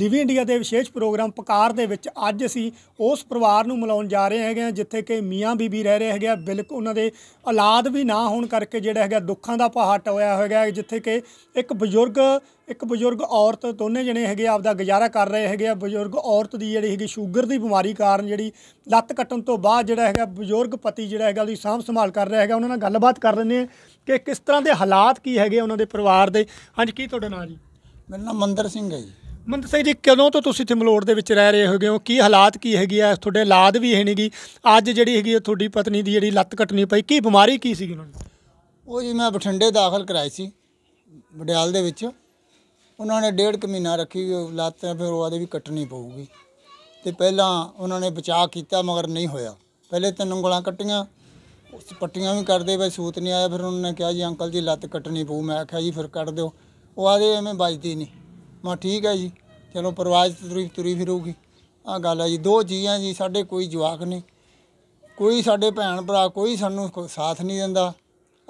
ਲਿਵ India ਦੇ ਵਿਸ਼ੇਸ਼ programme ਪਕਾਰ ਦੇ ਵਿੱਚ ਅੱਜ ਅਸੀਂ ਉਸ ਪਰਿਵਾਰ ਨੂੰ ਮਿਲਾਉਣ ਜਾ ਰਹੇ ਹੈਗੇ ਆ ਜਿੱਥੇ ਕਿ ਮੀਆਂ ਬੀਬੀ ਰਹਿ ਰਹੇ ਹੈਗੇ ਆ ਬਿਲਕੁਲ ਉਹਨਾਂ ਦੇ ਔਲਾਦ ਵੀ ਨਾ ਹੋਣ ਕਰਕੇ ਜਿਹੜਾ ਹੈਗਾ ਦੁੱਖਾਂ ਦਾ ਪਹਾੜ ਟੋਇਆ ਹੋਇਆ ਜਿੱਥੇ ਕਿ ਇੱਕ ਬਜ਼ੁਰਗ ਇੱਕ ਬਜ਼ੁਰਗ ਔਰਤ ਦੋਨੇ ਜਣੇ ਹੈਗੇ ਆਪਦਾ ਗੁਜ਼ਾਰਾ ਕਰ ਰਹੇ ਹੈਗੇ ਆ ਬਜ਼ੁਰਗ ਔਰਤ ਦੀ ਜਿਹੜੀ ਹੈਗੀ ਸ਼ੂਗਰ ਦੀ ਬਿਮਾਰੀ ਕਾਰਨ ਜਿਹੜੀ ਲੱਤ ਕੱਟਣ ਤੋਂ ਬਾਅਦ ਜਿਹੜਾ ਹੈਗਾ ਬਜ਼ੁਰਗ ਪਤੀ ਜਿਹੜਾ ਹੈਗਾ ਉਹਦੀ ਸਾਂਭ ਸੰਭਾਲ ਕਰ ਰਿਹਾ ਹੈਗਾ ਉਹਨਾਂ ਨਾਲ ਗੱਲਬਾਤ ਕਰ ਲੈਂਦੇ ਆ ਕਿ ਕਿਸ ਤਰ੍ਹਾਂ ਦੇ ਹਾਲਾਤ ਕੀ ਹੈਗੇ ਉਹਨਾਂ ਦੇ ਪਰਿਵਾਰ ਦੇ ਹਾਂਜੀ ਕੀ ਤੁਹਾਡਾ ਨਾਮ ਜੀ ਮੇਰਾ ਨਾਮ ਮੰਦਰ ਸਿੰਘ ਹੈ ਜੀ ਮਨ ਸਿੰਘ ਜੀ ਕਦੋਂ ਤੋਂ ਤੁਸੀਂ ਇੱਥੇ ਮਲੋੜ ਦੇ ਵਿੱਚ ਰਹਿ ਰਹੇ ਹੋਗੇ ਹੋ ਕੀ ਹਾਲਾਤ ਕੀ ਹੈਗੀ ਆ ਤੁਹਾਡੇ ਔਲਾਦ ਵੀ ਹੈ ਨਹੀਂਗੀ ਅੱਜ ਜਿਹੜੀ ਹੈਗੀ ਤੁਹਾਡੀ ਪਤਨੀ ਦੀ ਜਿਹੜੀ ਲੱਤ ਕੱਟਣੀ ਪਈ ਕੀ ਬਿਮਾਰੀ ਕੀ ਸੀਗੀ ਉਹਨਾਂ ਨੂੰ ਉਹ ਜੀ ਮੈਂ ਬਠਿੰਡੇ ਦਾਖਲ ਕਰਾਈ ਸੀ ਵਡਿਆਲ ਦੇ ਵਿੱਚ ਉਹਨਾਂ ਨੇ ਡੇਢ ਕੁ ਮਹੀਨਾ ਰੱਖੀ ਲੱਤ ਫਿਰ ਉਹਦੇ ਵੀ ਕੱਟਣੀ ਪਊਗੀ ਤੇ ਪਹਿਲਾਂ ਉਹਨਾਂ ਨੇ ਬਚਾਅ ਕੀਤਾ ਮਗਰ ਨਹੀਂ ਹੋਇਆ ਪਹਿਲੇ ਤਿੰਨ ਉਂਗਲਾਂ ਕੱਟੀਆਂ ਉਸ ਪੱਟੀਆਂ ਵੀ ਕਰਦੇ ਬਈ ਸੂਤ ਨਹੀਂ ਆਇਆ ਫਿਰ ਉਹਨਾਂ ਨੇ ਕਿਹਾ ਜੀ ਅੰਕਲ ਜੀ ਲੱਤ ਕੱਟਣੀ ਪਊ ਮੈਂ ਆਖਿਆ ਜੀ ਫਿਰ ਕੱਟ ਦਿਓ ਉਹ ਆਦੇ ਐਵੇਂ ਵੱਜਦੀ ਨਹੀਂ ਮਾ ਠੀਕ ਹੈ ਜੀ ਚਲੋ ਪਰਵਾਜ ਤੁਰੀ ਤੁਰੀ ਫਿਰੂਗੀ ਆ ਗੱਲ ਹੈ ਜੀ ਦੋ ਜੀਆਂ ਜੀ ਸਾਡੇ ਕੋਈ ਜਵਾਕ ਨਹੀਂ ਕੋਈ ਸਾਡੇ ਭੈਣ ਭਰਾ ਕੋਈ ਸਾਨੂੰ ਸਾਥ ਨਹੀਂ ਦਿੰਦਾ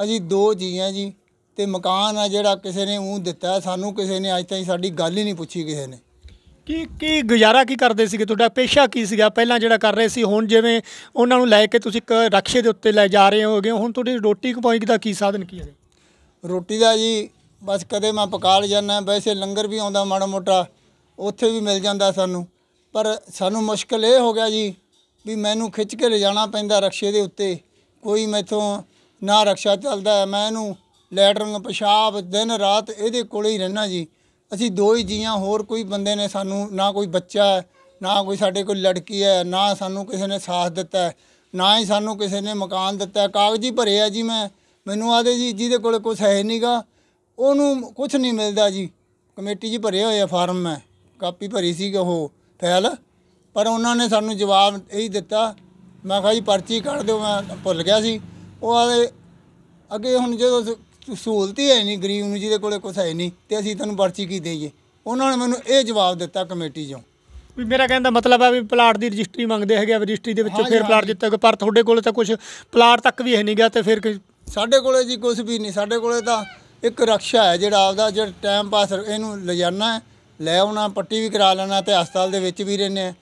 ਅਜੀ ਦੋ ਜੀਆਂ ਜੀ ਤੇ ਮਕਾਨ ਆ ਜਿਹੜਾ ਕਿਸੇ ਨੇ ਉਹ ਦਿੱਤਾ ਸਾਨੂੰ ਕਿਸੇ ਨੇ ਅਜ ਤਾਈਂ ਸਾਡੀ ਗੱਲ ਹੀ ਨਹੀਂ ਪੁੱਛੀ ਕਿਸੇ ਨੇ ਕੀ ਕੀ ਗੁਜ਼ਾਰਾ ਕੀ ਕਰਦੇ ਸੀਗੇ ਤੁਹਾਡਾ ਪੇਸ਼ਾ ਕੀ ਸੀਗਾ ਪਹਿਲਾਂ ਜਿਹੜਾ ਕਰ ਰਹੇ ਸੀ ਹੁਣ ਜਿਵੇਂ ਉਹਨਾਂ ਨੂੰ ਲੈ ਕੇ ਤੁਸੀਂ ਇੱਕ ਰਕਸ਼ੇ ਦੇ ਉੱਤੇ ਲੈ ਜਾ ਰਹੇ ਹੋਗੇ ਹੁਣ ਤੁਹਾਡੀ ਰੋਟੀ ਕਮਾਈ ਦਾ ਕੀ ਸਾਧਨ ਕੀ ਹੈ ਰੋਟੀ ਦਾ ਜੀ ਬਸ ਕਦੇ ਮੈਂ ਪਕਾਲ ਜਾਂਦਾ ਵੈਸੇ ਲੰਗਰ ਵੀ ਆਉਂਦਾ ਮਾੜਾ ਮੋਟਾ ਉੱਥੇ ਵੀ ਮਿਲ ਜਾਂਦਾ ਸਾਨੂੰ ਪਰ ਸਾਨੂੰ ਮੁਸ਼ਕਲ ਇਹ ਹੋ ਗਿਆ ਜੀ ਵੀ ਮੈਨੂੰ ਖਿੱਚ ਕੇ ਲਿਜਾਣਾ ਪੈਂਦਾ ਰਕਸ਼ੇ ਦੇ ਉੱਤੇ ਕੋਈ ਮੈਥੋਂ ਨਾ ਰਕਸ਼ਾ ਚੱਲਦਾ ਮੈਂ ਇਹਨੂੰ ਨੂੰ ਪਿਸ਼ਾਬ ਦਿਨ ਰਾਤ ਇਹਦੇ ਕੋਲੇ ਹੀ ਰਹਿਣਾ ਜੀ ਅਸੀਂ ਦੋ ਹੀ ਜੀਆਂ ਹੋਰ ਕੋਈ ਬੰਦੇ ਨੇ ਸਾਨੂੰ ਨਾ ਕੋਈ ਬੱਚਾ ਹੈ ਨਾ ਕੋਈ ਸਾਡੇ ਕੋਲ ਲੜਕੀ ਹੈ ਨਾ ਸਾਨੂੰ ਕਿਸੇ ਨੇ ਸਾਥ ਦਿੱਤਾ ਨਾ ਹੀ ਸਾਨੂੰ ਕਿਸੇ ਨੇ ਮਕਾਨ ਦਿੱਤਾ ਕਾਗਜ਼ੀ ਭਰੇ ਆ ਜੀ ਮੈਂ ਮੈਨੂੰ ਆਦੇ ਜੀ ਜਿਹਦੇ ਕੋਲ ਕੁਝ ਹੈ ਨਹੀਂਗਾ ਉਹਨੂੰ ਕੁਝ ਨਹੀਂ ਮਿਲਦਾ ਜੀ ਕਮੇਟੀ ਜੀ ਭਰੇ ਹੋਏ ਆ ਫਾਰਮ ਮੈਂ ਕਾਪੀ ਭਰੀ ਸੀ ਉਹ ਫਾਇਲ ਪਰ ਉਹਨਾਂ ਨੇ ਸਾਨੂੰ ਜਵਾਬ ਇਹੀ ਦਿੱਤਾ ਮੈਂ ਕਿਹਾ ਜੀ ਪਰਚੀ ਕੱਢ ਦਿਓ ਮੈਂ ਭੁੱਲ ਗਿਆ ਸੀ ਉਹ ਆਲੇ ਅੱਗੇ ਹੁਣ ਜਦੋਂ ਸਹੂਲਤ ਹੀ ਹੈ ਨਹੀਂ ਗਰੀਬ ਨੂੰ ਜਿਹਦੇ ਕੋਲੇ ਕੁਝ ਹੈ ਨਹੀਂ ਤੇ ਅਸੀਂ ਤੁਹਾਨੂੰ ਪਰਚੀ ਕੀ ਦੇਈਏ ਉਹਨਾਂ ਨੇ ਮੈਨੂੰ ਇਹ ਜਵਾਬ ਦਿੱਤਾ ਕਮੇਟੀ ਚੋਂ ਵੀ ਮੇਰਾ ਕਹਿਣ ਦਾ ਮਤਲਬ ਆ ਵੀ ਪਲਾਟ ਦੀ ਰਜਿਸਟਰੀ ਮੰਗਦੇ ਹੈਗੇ ਆ ਰਜਿਸਟਰੀ ਦੇ ਵਿੱਚੋਂ ਫਿਰ ਪਲਾਟ ਦਿੱਤਾ ਪਰ ਤੁਹਾਡੇ ਕੋਲੇ ਤਾਂ ਕੁਝ ਪਲਾਟ ਤੱਕ ਵੀ ਹੈ ਨਹੀਂ ਗਿਆ ਤੇ ਫਿਰ ਸਾਡੇ ਕੋਲੇ ਜੀ ਕੁਝ ਵੀ ਨਹੀਂ ਸਾਡੇ ਕੋਲੇ ਤਾਂ ਇੱਕ ਰਕਸ਼ਾ ਹੈ ਜਿਹੜਾ ਆਪਦਾ ਜਿਹੜਾ ਟਾਈਮ ਪਾਸ ਇਹਨੂੰ ਲਿਜਾਣਾ ਹੈ ਲੈ ਆਉਣਾ ਪੱਟੀ ਵੀ ਕਰਾ ਲੈਣਾ ਤੇ ਹਸਪਤਾਲ ਦੇ ਵਿੱਚ ਵੀ ਆ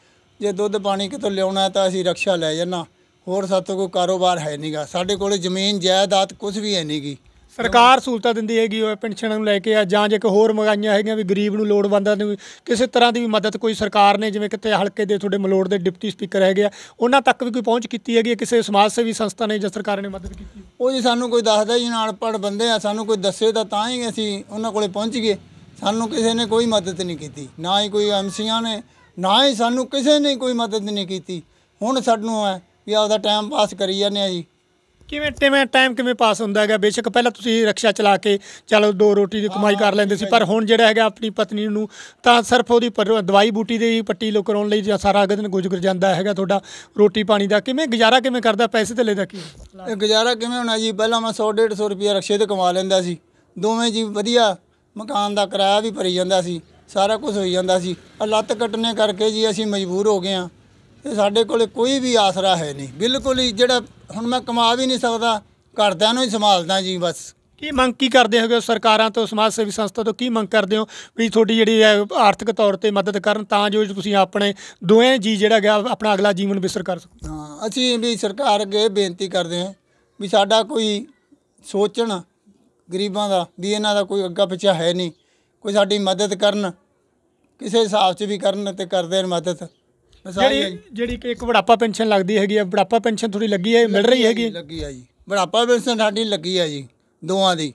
ਜੇ ਦੁੱਧ ਪਾਣੀ ਕਿਤੋਂ ਲਿਆਉਣਾ ਤਾਂ ਅਸੀਂ ਰਕਸ਼ਾ ਲੈ ਜਾਣਾ ਹੋਰ ਸਾਤੋਂ ਕੋਈ ਕਾਰੋਬਾਰ ਹੈ ਨਹੀਂਗਾ ਸਾਡੇ ਕੋਲ ਜ਼ਮੀਨ ਜਾਇਦਾਦ ਕੁਝ ਵੀ ਹੈ ਨਹੀਂਗੀ ਸਰਕਾਰ ਸਹੂਲਤਾਂ ਦਿੰਦੀ ਹੈਗੀ ਉਹ ਪੈਨਸ਼ਨ ਨੂੰ ਲੈ ਕੇ ਆ ਜਾਂ ਜੇ ਕੋਈ ਹੋਰ ਮੰਗਾਈਆਂ ਹੈਗੀਆਂ ਵੀ ਗਰੀਬ ਨੂੰ ਲੋੜਵੰਦਾਂ ਨੂੰ ਕਿਸੇ ਤਰ੍ਹਾਂ ਦੀ ਵੀ ਮਦਦ ਕੋਈ ਸਰਕਾਰ ਨੇ ਜਿਵੇਂ ਕਿਤੇ ਹਲਕੇ ਦੇ ਤੁਹਾਡੇ ਮਲੋੜ ਦੇ ਡਿਪਟੀ ਸਪੀਕਰ ਹੈਗੇ ਆ ਉਹਨਾਂ ਤੱਕ ਵੀ ਕੋਈ ਪਹੁੰਚ ਕੀਤੀ ਹੈਗੀ ਕਿਸੇ ਸਮਾਜ ਸੇਵੀ ਸੰਸਥਾ ਨੇ ਜਾਂ ਸਰਕਾਰ ਨੇ ਮਦਦ ਕੀਤੀ ਉਹ ਜੀ ਸਾਨੂੰ ਕੋਈ ਦੱਸਦਾ ਜੀ ਨਾਲ ਪੜ ਬੰਦੇ ਆ ਸਾਨੂੰ ਕੋਈ ਦੱਸੇ ਤਾਂ ਤਾਂ ਹੀ ਅਸੀਂ ਉਹਨਾਂ ਕੋਲੇ ਪਹੁੰਚ ਗਏ ਸਾਨੂੰ ਕਿਸੇ ਨੇ ਕੋਈ ਮਦਦ ਨਹੀਂ ਕੀਤੀ ਨਾ ਹੀ ਕੋਈ ਐਮਸੀਆਂ ਨੇ ਨਾ ਹੀ ਸਾਨੂੰ ਕਿਸੇ ਨੇ ਕੋਈ ਮਦਦ ਨਹੀਂ ਕੀਤੀ ਹੁਣ ਸਾਨੂੰ ਹੈ ਵੀ ਆਪਦਾ ਟਾਈਮ ਪਾਸ ਕਰੀ ਜਾਂਦੇ ਆ ਜੀ ਕਿਵੇਂ ਟਿਵੇਂ ਟਾਈਮ ਕਿਵੇਂ ਪਾਸ ਹੁੰਦਾ ਹੈਗਾ ਬੇਸ਼ੱਕ ਪਹਿਲਾਂ ਤੁਸੀਂ ਰਕਸ਼ਾ ਚਲਾ ਕੇ ਚਲੋ ਦੋ ਰੋਟੀ ਦੀ ਕਮਾਈ ਕਰ ਲੈਂਦੇ ਸੀ ਪਰ ਹੁਣ ਜਿਹੜਾ ਹੈਗਾ ਆਪਣੀ ਪਤਨੀ ਨੂੰ ਤਾਂ ਸਿਰਫ ਉਹਦੀ ਦਵਾਈ ਬੂਟੀ ਦੀ ਪੱਟੀ ਲੋ ਕਰਾਉਣ ਲਈ ਜਾਂ ਸਾਰਾ ਦਿਨ ਗੁਜ਼ਰ ਜਾਂਦਾ ਹੈਗਾ ਤੁਹਾਡਾ ਰੋਟੀ ਪਾਣੀ ਦਾ ਕਿਵੇਂ ਗੁਜ਼ਾਰਾ ਕਿਵੇਂ ਕਰਦਾ ਪੈਸੇ ਥੱਲੇ ਲੈਦਾ ਕੀ ਗੁਜ਼ਾਰਾ ਕਿਵੇਂ ਹੋਣਾ ਜੀ ਪਹਿਲਾਂ ਮੈਂ 100 150 ਰੁਪਏ ਰਕਸ਼ੇ ਤੇ ਕਮਾ ਲੈਂਦਾ ਸੀ ਦੋਵੇਂ ਜੀ ਵਧੀਆ ਮਕਾਨ ਦਾ ਕਿਰਾਇਆ ਵੀ ਭਰੀ ਜਾਂਦਾ ਸੀ ਸਾਰਾ ਕੁਝ ਹੋਈ ਜਾਂਦਾ ਸੀ ਲੱਤ ਕੱਟਨੇ ਕਰਕੇ ਜੀ ਅਸੀਂ ਮਜਬੂਰ ਹੋ ਗਏ ਆ ਤੇ ਸਾਡੇ ਕੋਲੇ ਕੋਈ ਵੀ ਆਸਰਾ ਹੈ ਨਹੀਂ ਬਿਲਕੁਲ ਹੀ ਜਿਹੜਾ ਹੁਣ ਮੈਂ ਕਮਾ ਵੀ ਨਹੀਂ ਸਕਦਾ ਘਰਦਿਆਂ ਨੂੰ ਹੀ ਸੰਭਾਲਦਾ ਜੀ ਬਸ ਕੀ ਮੰਗ ਕੀ ਕਰਦੇ ਹੋਗੇ ਸਰਕਾਰਾਂ ਤੋਂ ਸਮਾਜ ਸੇਵੀ ਸੰਸਥਾ ਤੋਂ ਕੀ ਮੰਗ ਕਰਦੇ ਹੋ ਵੀ ਤੁਹਾਡੀ ਜਿਹੜੀ ਹੈ ਆਰਥਿਕ ਤੌਰ ਤੇ ਮਦਦ ਕਰਨ ਤਾਂ ਜੋ ਤੁਸੀਂ ਆਪਣੇ ਦੋਵੇਂ ਜੀ ਜਿਹੜਾ ਗਿਆ ਆਪਣਾ ਅਗਲਾ ਜੀਵਨ ਬਿਸਰ ਕਰ ਸਕੋ ਹਾਂ ਅਸੀਂ ਵੀ ਸਰਕਾਰ ਅੱਗੇ ਬੇਨਤੀ ਕਰਦੇ ਹਾਂ ਵੀ ਸਾਡਾ ਕੋਈ ਸੋਚਣ ਗਰੀਬਾਂ ਦਾ ਵੀ ਇਹਨਾਂ ਦਾ ਕੋਈ ਅੱਗਾ ਪਿੱਛਾ ਹੈ ਨਹੀਂ ਕੋਈ ਸਾਡੀ ਮਦਦ ਕਰਨ ਕਿਸੇ ਹਿਸਾਬ 'ਚ ਵੀ ਕਰਨ ਤੇ ਕਰਦੇ ਨੇ ਮਦਦ ਜਿਹੜੀ ਜਿਹੜੀ ਕਿ ਇੱਕ ਬੁਢਾਪਾ ਪੈਨਸ਼ਨ ਲੱਗਦੀ ਹੈਗੀ ਹੈ ਬੁਢਾਪਾ ਪੈਨਸ਼ਨ ਥੋੜੀ ਲੱਗੀ ਹੈ ਮਿਲ ਰਹੀ ਹੈਗੀ ਲੱਗੀ ਆ ਜੀ ਬੁਢਾਪਾ ਪੈਨਸ਼ਨ ਸਾਡੀ ਲੱਗੀ ਆ ਜੀ ਦੋਵਾਂ ਦੀ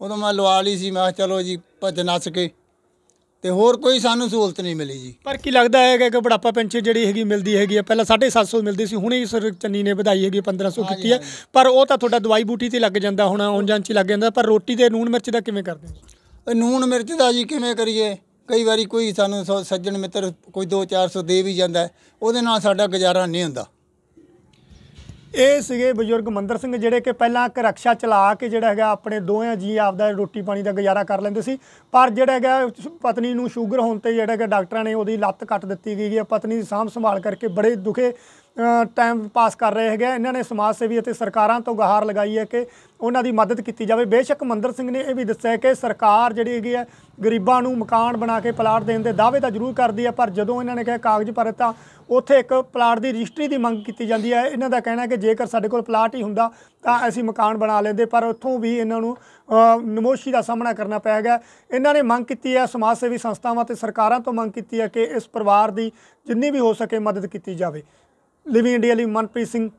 ਉਦੋਂ ਮੈਂ ਲਵਾ ਲਈ ਸੀ ਮੈਂ ਚਲੋ ਜੀ ਭੱਜ ਨੱਸ ਕੇ ਤੇ ਹੋਰ ਕੋਈ ਸਾਨੂੰ ਸਹੂਲਤ ਨਹੀਂ ਮਿਲੀ ਜੀ ਪਰ ਕੀ ਲੱਗਦਾ ਹੈ ਕਿ ਬੜਾਪਾ ਪੈਨਸ਼ਨ ਜਿਹੜੀ ਹੈਗੀ ਮਿਲਦੀ ਹੈਗੀ ਪਹਿਲਾਂ 750 ਮਿਲਦੀ ਸੀ ਹੁਣੇ ਸਰ ਚੰਨੀ ਨੇ ਵਧਾਈ ਹੈਗੀ 1500 ਕੀਤੀ ਹੈ ਪਰ ਉਹ ਤਾਂ ਤੁਹਾਡਾ ਦਵਾਈ ਬੂਟੀ ਤੇ ਲੱਗ ਜਾਂਦਾ ਹੁਣ ਆਉਣ ਜਾਣ ਚ ਲੱਗ ਜਾਂਦਾ ਪਰ ਰੋਟੀ ਤੇ ਨੂਨ ਮਿਰਚ ਦਾ ਕਿਵੇਂ ਕਰਦੇ ਹੋ ਨੂਨ ਮਿਰਚ ਦਾ ਜੀ ਕਿਵੇਂ ਕਰੀਏ ਕਈ ਵਾਰੀ ਕੋਈ ਸਾਨੂੰ ਸੱਜਣ ਮਿੱਤਰ ਕੋਈ 2-400 ਦੇ ਵੀ ਜਾਂਦਾ ਉਹਦੇ ਨਾਲ ਸਾਡਾ ਗੁਜ਼ਾਰਾ ਨਹੀਂ ਹੁੰਦਾ ਇਹ ਸੀਗੇ ਬਜ਼ੁਰਗ ਮੰਦਰ ਸਿੰਘ ਜਿਹੜੇ ਕਿ ਪਹਿਲਾਂ ਇੱਕ ਰਕਸ਼ਾ ਚਲਾ ਕੇ ਜਿਹੜਾ ਹੈਗਾ ਆਪਣੇ ਦੋਹਾਂ ਜੀ ਆਪਦਾ ਰੋਟੀ ਪਾਣੀ ਦਾ ਗੁਜ਼ਾਰਾ ਕਰ ਲੈਂਦੇ ਸੀ ਪਰ ਜਿਹੜਾ ਹੈਗਾ ਪਤਨੀ ਨੂੰ ਸ਼ੂਗਰ ਹੋਣ ਤੇ ਜਿਹੜਾ ਹੈਗਾ ਡਾਕਟਰਾਂ ਨੇ ਉਹਦੀ ਲੱਤ ਕੱਟ ਦਿੱਤੀ ਗਈ ਹੈ ਪਤਨੀ ਦੀ ਸਾਂਭ ਸੰਭਾਲ ਕਰਕੇ ਬੜੇ ਦੁਖੇ ਟਾਈਮ ਪਾਸ ਕਰ ਰਹੇ ਹੈਗੇ ਇਹਨਾਂ ਨੇ ਸਮਾਜ ਸੇਵੀ ਅਤੇ ਸਰਕਾਰਾਂ ਤੋਂ ਗਹਾਰ ਲਗਾਈ ਹੈ ਕਿ ਉਹਨਾਂ ਦੀ ਮਦਦ ਕੀਤੀ ਜਾਵੇ ਬੇਸ਼ੱਕ ਮੰਦਰ ਸਿੰਘ ਨੇ ਇਹ ਵੀ ਦੱਸਿਆ ਕਿ ਸਰਕਾਰ ਜਿਹੜੀ ਹੈਗੀ ਹੈ ਗਰੀਬਾਂ ਨੂੰ ਮਕਾਨ ਬਣਾ ਕੇ ਪਲਾਟ ਦੇਣ ਦੇ ਦਾਅਵੇ ਤਾਂ ਜ਼ਰੂਰ ਕਰਦੀ ਹੈ ਪਰ ਜਦੋਂ ਇਹਨਾਂ ਨੇ ਕਿਹਾ ਕਾਗਜ਼ ਪਰ ਤਾਂ ਉੱਥੇ ਇੱਕ ਪਲਾਟ ਦੀ ਰਜਿਸਟਰੀ ਦੀ ਮੰਗ ਕੀਤੀ ਜਾਂਦੀ ਹੈ ਇਹਨਾਂ ਦਾ ਕਹਿਣਾ ਹੈ ਕਿ ਜੇਕਰ ਸਾਡੇ ਕੋਲ ਪਲਾਟ ਹੀ ਹੁੰਦਾ ਤਾਂ ਅਸੀਂ ਮਕਾਨ ਬਣਾ ਲੈਂਦੇ ਪਰ ਉੱਥੋਂ ਵੀ ਇਹਨਾਂ ਨੂੰ ਨਮੋਸ਼ੀ ਦਾ ਸਾਹਮਣਾ ਕਰਨਾ ਪੈ ਗਿਆ ਇਹਨਾਂ ਨੇ ਮੰਗ ਕੀਤੀ ਹੈ ਸਮਾਜ ਸੇਵੀ ਸੰਸਥਾਵਾਂ ਤੇ ਸਰਕਾਰਾਂ ਤੋਂ ਮੰਗ ਕੀਤੀ ਹੈ ਕਿ ਇਸ ਪਰਿਵਾਰ ਦੀ ਜਿੰਨੀ ਵੀ ਹੋ ਸਕੇ ਮਦਦ ਕੀਤੀ ਜਾਵੇ Living in DLE, Manpreet Singh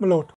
Malot.